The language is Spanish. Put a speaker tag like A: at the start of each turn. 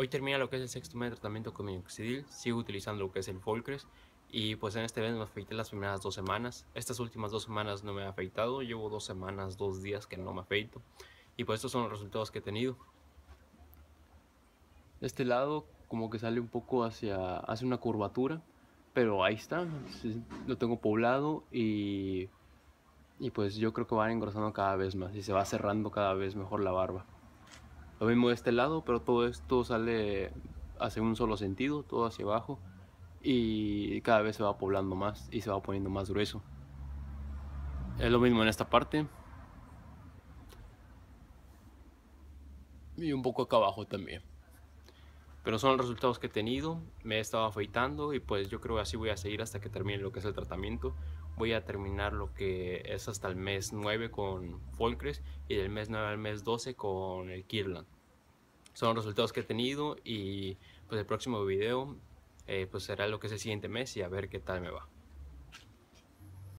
A: Hoy termina lo que es el sexto mes de tratamiento con minoxidil, sigo utilizando lo que es el Folcres y pues en este mes me afeité las primeras dos semanas. Estas últimas dos semanas no me he afeitado, llevo dos semanas, dos días que no me afeito y pues estos son los resultados que he tenido. este lado como que sale un poco hacia, hace una curvatura, pero ahí está, lo tengo poblado y, y pues yo creo que va engrosando cada vez más y se va cerrando cada vez mejor la barba. Lo mismo de este lado, pero todo esto sale hacia un solo sentido, todo hacia abajo. Y cada vez se va poblando más y se va poniendo más grueso. Es lo mismo en esta parte. Y un poco acá abajo también pero son los resultados que he tenido, me he estado afeitando y pues yo creo que así voy a seguir hasta que termine lo que es el tratamiento. Voy a terminar lo que es hasta el mes 9 con Folcres y del mes 9 al mes 12 con el Kirlan. Son los resultados que he tenido y pues el próximo video eh, pues será lo que es el siguiente mes y a ver qué tal me va.